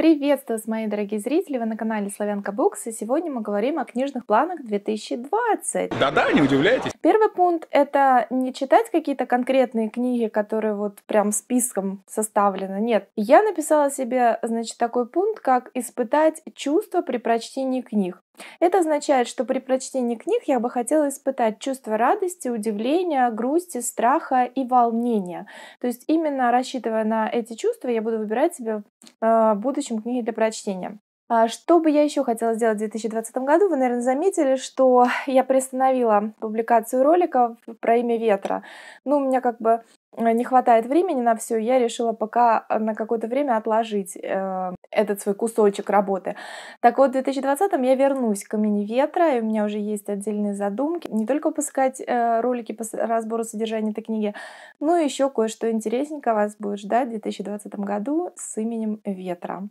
Приветствую вас, мои дорогие зрители! Вы на канале Славянка Букс, и сегодня мы говорим о книжных планах 2020. Да-да, не удивляйтесь! Первый пункт — это не читать какие-то конкретные книги, которые вот прям списком составлены. Нет, я написала себе, значит, такой пункт, как «Испытать чувство при прочтении книг». Это означает, что при прочтении книг я бы хотела испытать чувство радости, удивления, грусти, страха и волнения. То есть именно рассчитывая на эти чувства, я буду выбирать себе в а, будущем книги для прочтения. А что бы я еще хотела сделать в 2020 году? Вы, наверное, заметили, что я приостановила публикацию роликов про имя ветра. Ну, у меня как бы Э, не хватает времени на все, я решила пока э, на какое-то время отложить э, этот свой кусочек работы. Так вот, в 2020 я вернусь к имени ветра, и у меня уже есть отдельные задумки. Не только выпускать э, ролики по разбору содержания этой книги, но еще кое-что интересненькое вас будет ждать в 2020 году с именем ветра.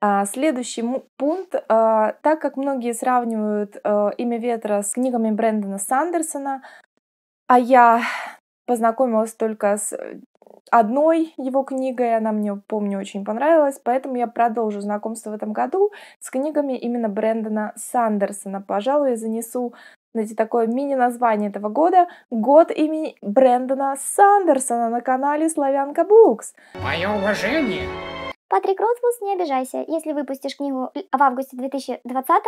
А, следующий пункт. Э, так как многие сравнивают имя ветра с книгами Брэндона Сандерсона, а я познакомилась только с э, одной его книгой, она мне, помню, очень понравилась, поэтому я продолжу знакомство в этом году с книгами именно Брэндона Сандерсона. Пожалуй, я занесу знаете, такое мини-название этого года «Год имени Брэндона Сандерсона» на канале «Славянка Букс». Мое уважение! Патрик Розвус, не обижайся. Если выпустишь книгу в августе 2020,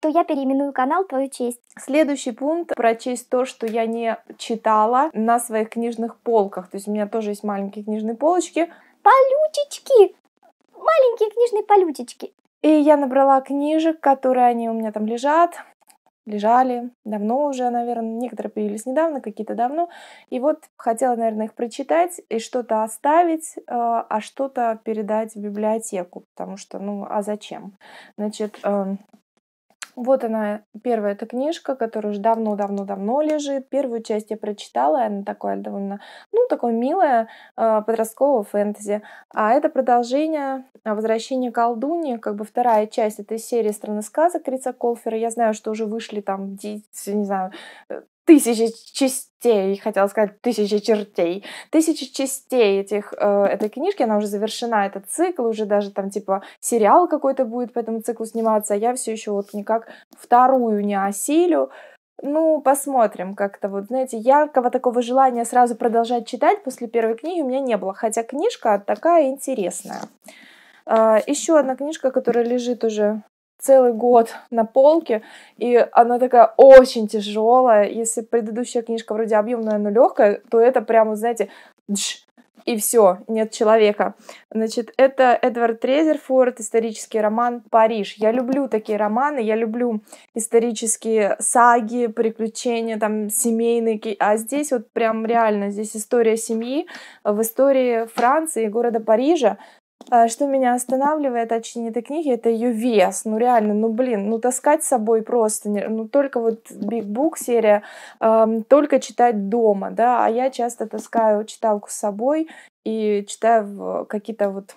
то я переименую канал «Твою честь». Следующий пункт — прочесть то, что я не читала на своих книжных полках. То есть у меня тоже есть маленькие книжные полочки. Полючечки! Маленькие книжные полючечки. И я набрала книжек, которые они у меня там лежат лежали давно уже, наверное, некоторые появились недавно, какие-то давно. И вот хотела, наверное, их прочитать и что-то оставить, э, а что-то передать в библиотеку, потому что, ну, а зачем? Значит, эм, вот она, первая эта книжка, которая уже давно-давно-давно лежит. Первую часть я прочитала, она такая довольно, ну, такое милое а, подростковое фэнтези. А это продолжение а, «Возвращение колдуни», как бы вторая часть этой серии «Страны сказок» Рица Колфера. Я знаю, что уже вышли там, не знаю, э, тысячи частей, хотела сказать тысячи чертей, тысячи частей этих, э, этой книжки, она уже завершена, этот цикл, уже даже там типа сериал какой-то будет по этому циклу сниматься, а я все еще вот никак вторую не осилю. Ну, посмотрим как-то. Вот, знаете, яркого такого желания сразу продолжать читать после первой книги у меня не было, хотя книжка такая интересная. А, еще одна книжка, которая лежит уже целый год на полке, и она такая очень тяжелая. Если предыдущая книжка вроде объемная, но легкая, то это прямо, знаете, дж, и все, нет человека. Значит, это Эдвард Трезерфорд исторический роман «Париж». Я люблю такие романы, я люблю исторические саги, приключения, там, семейные. А здесь вот прям реально, здесь история семьи в истории Франции, города Парижа. А, что меня останавливает очень а этой книги, это ее вес. Ну реально, ну блин, ну таскать с собой просто. Ну только вот Big Book серия, эм, только читать дома, да. А я часто таскаю читалку с собой и читаю какие-то вот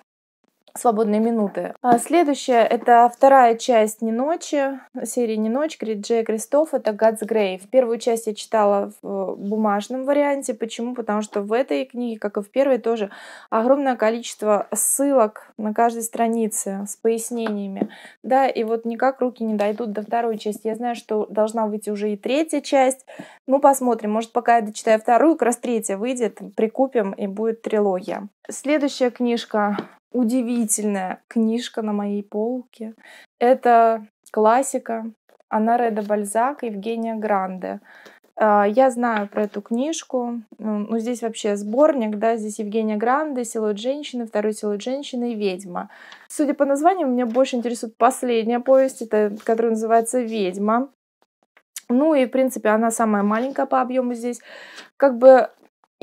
свободные минуты. А следующая — это вторая часть «Не ночи», серии «Не ночь» Джея Кристоф, это Грей. В Первую часть я читала в э, бумажном варианте. Почему? Потому что в этой книге, как и в первой, тоже огромное количество ссылок на каждой странице с пояснениями. Да, и вот никак руки не дойдут до второй части. Я знаю, что должна выйти уже и третья часть. Ну, посмотрим. Может, пока я дочитаю вторую, как раз третья выйдет, прикупим, и будет трилогия. Следующая книжка удивительная книжка на моей полке. Это классика Анаре де Бальзак Евгения Гранде. А, я знаю про эту книжку. Ну, ну, здесь вообще сборник, да, здесь Евгения Гранде, «Силуэт женщины», «Второй силуэт женщины» и «Ведьма». Судя по названию, меня больше интересует последняя повесть, это, которая называется «Ведьма». Ну и, в принципе, она самая маленькая по объему здесь. Как бы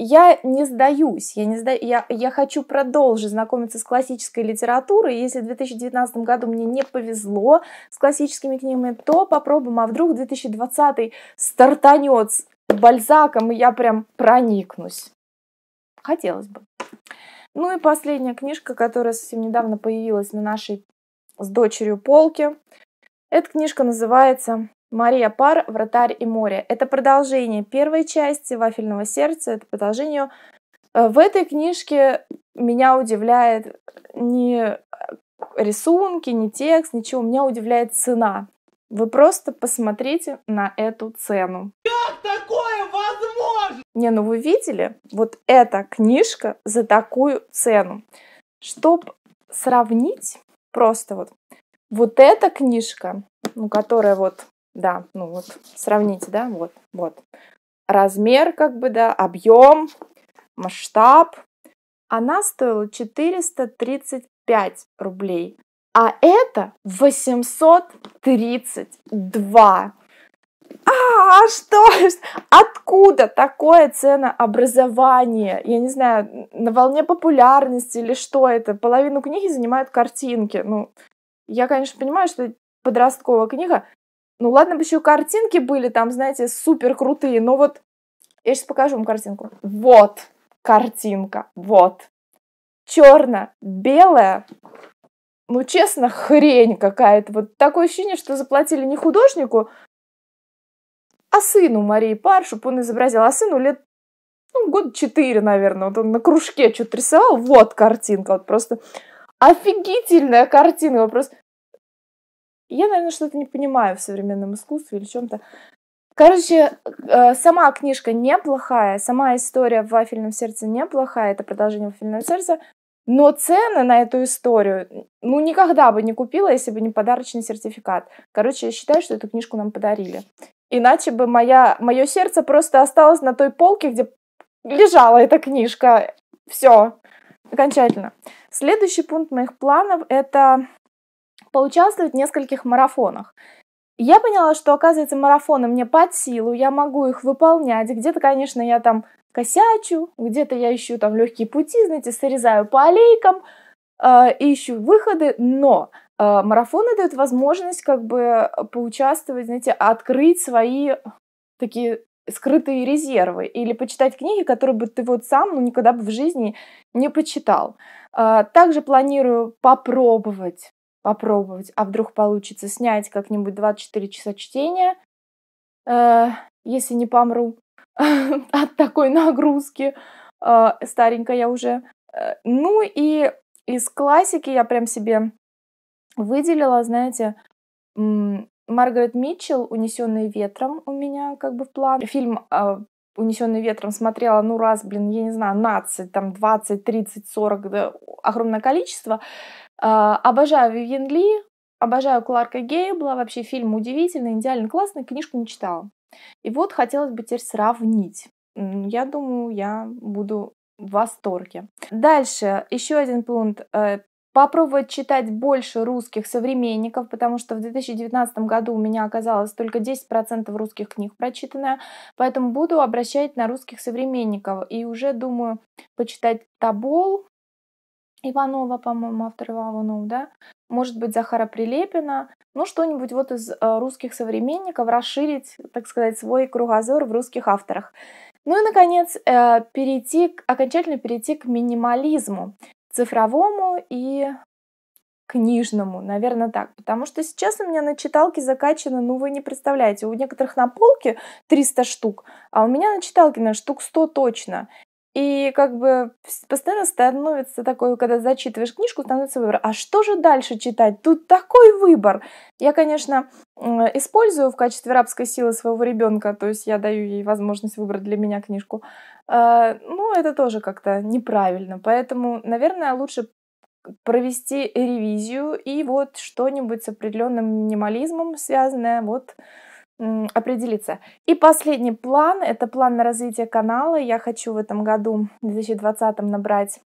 я не сдаюсь, я, не сдаю, я, я хочу продолжить знакомиться с классической литературой. Если в 2019 году мне не повезло с классическими книгами, то попробуем, а вдруг 2020 стартанет с Бальзаком, и я прям проникнусь. Хотелось бы. Ну и последняя книжка, которая совсем недавно появилась на нашей с дочерью полке. Эта книжка называется Мария Пар, Вратарь и море. Это продолжение первой части Вафельного сердца, это продолжение. Э, в этой книжке меня удивляет не рисунки, не текст, ничего. Меня удивляет цена. Вы просто посмотрите на эту цену. Как такое возможно? Не, ну вы видели? Вот эта книжка за такую цену. Чтоб сравнить, просто вот, вот эта книжка, ну, которая вот да, ну вот, сравните, да, вот, вот. Размер, как бы, да, объем, масштаб. Она стоила 435 рублей, а это 832. А, а, что? Откуда такое ценообразование? Я не знаю, на волне популярности или что это? Половину книги занимают картинки. Ну, я, конечно, понимаю, что подростковая книга, ну ладно бы еще картинки были там, знаете, супер крутые, но вот... Я сейчас покажу вам картинку. Вот картинка, вот. Черно-белая, ну честно, хрень какая-то. Вот такое ощущение, что заплатили не художнику, а сыну Марии Пар, чтобы он изобразил. А сыну лет ну, год четыре, наверное, вот он на кружке что-то рисовал, вот картинка, вот просто офигительная картина, вот просто я, наверное, что-то не понимаю в современном искусстве или чем-то. Короче, э, сама книжка неплохая, сама история в «Вафельном сердце» неплохая, это продолжение «Вафельного сердца», но цены на эту историю, ну, никогда бы не купила, если бы не подарочный сертификат. Короче, я считаю, что эту книжку нам подарили. Иначе бы моя, мое сердце просто осталось на той полке, где лежала эта книжка. Все, окончательно. Следующий пункт моих планов — это поучаствовать в нескольких марафонах. я поняла, что, оказывается, марафоны мне под силу, я могу их выполнять. Где-то, конечно, я там косячу, где-то я ищу там легкие пути, знаете, срезаю по аллейкам, э, ищу выходы, но э, марафоны дают возможность как бы поучаствовать, знаете, открыть свои такие скрытые резервы или почитать книги, которые бы ты вот сам ну, никогда бы в жизни не почитал. Э, также планирую попробовать попробовать, а вдруг получится снять как-нибудь 24 часа чтения, э, если не помру от такой нагрузки, э, старенькая я уже. Э, ну и из классики я прям себе выделила, знаете, Маргарет Митчелл «Унесенные ветром» у меня как бы в план. Фильм э, унесенный ветром смотрела, ну, раз, блин, я не знаю, 15, там, 20, 30, 40, да, огромное количество. Э, обожаю Вивьен Ли, обожаю Кларка Гейбла, вообще фильм удивительный, идеально классный, книжку не читала. И вот хотелось бы теперь сравнить. Я думаю, я буду в восторге. Дальше, еще один пункт. Э, попробовать читать больше русских современников, потому что в 2019 году у меня оказалось только 10% русских книг прочитанное, поэтому буду обращать на русских современников. И уже думаю почитать Табол, Иванова, по-моему, автор Иванов, да? Может быть, Захара Прилепина, ну, что-нибудь вот из э, русских современников, расширить, так сказать, свой кругозор в русских авторах. Ну и, наконец, э, перейти, окончательно перейти к минимализму цифровому и книжному, наверное, так. Потому что сейчас у меня на читалке закачано, ну, вы не представляете, у некоторых на полке 300 штук, а у меня на читалке, на штук 100 точно. И как бы постоянно становится такое, когда зачитываешь книжку, становится выбор, а что же дальше читать? Тут такой выбор. Я, конечно, использую в качестве рабской силы своего ребенка, то есть я даю ей возможность выбрать для меня книжку. А, ну, это тоже как-то неправильно. Поэтому, наверное, лучше провести ревизию и вот что-нибудь с определенным минимализмом связанное, вот определиться. И последний план, это план на развитие канала. Я хочу в этом году, в 2020, набрать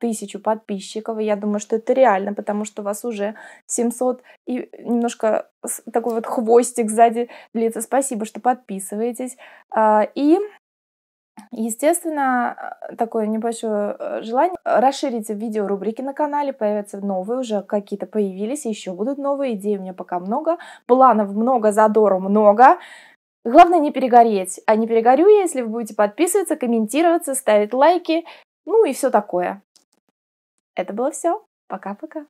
тысячу подписчиков, я думаю, что это реально, потому что у вас уже 700 и немножко такой вот хвостик сзади длится. Спасибо, что подписываетесь. А, и Естественно, э, такое небольшое э, желание э, расширить видео рубрики на канале, появятся новые, уже какие-то появились, еще будут новые, идей у меня пока много, планов много, задора много. Главное не перегореть, а не перегорю я, если вы будете подписываться, комментироваться, ставить лайки, ну и все такое. Это было все. Пока-пока.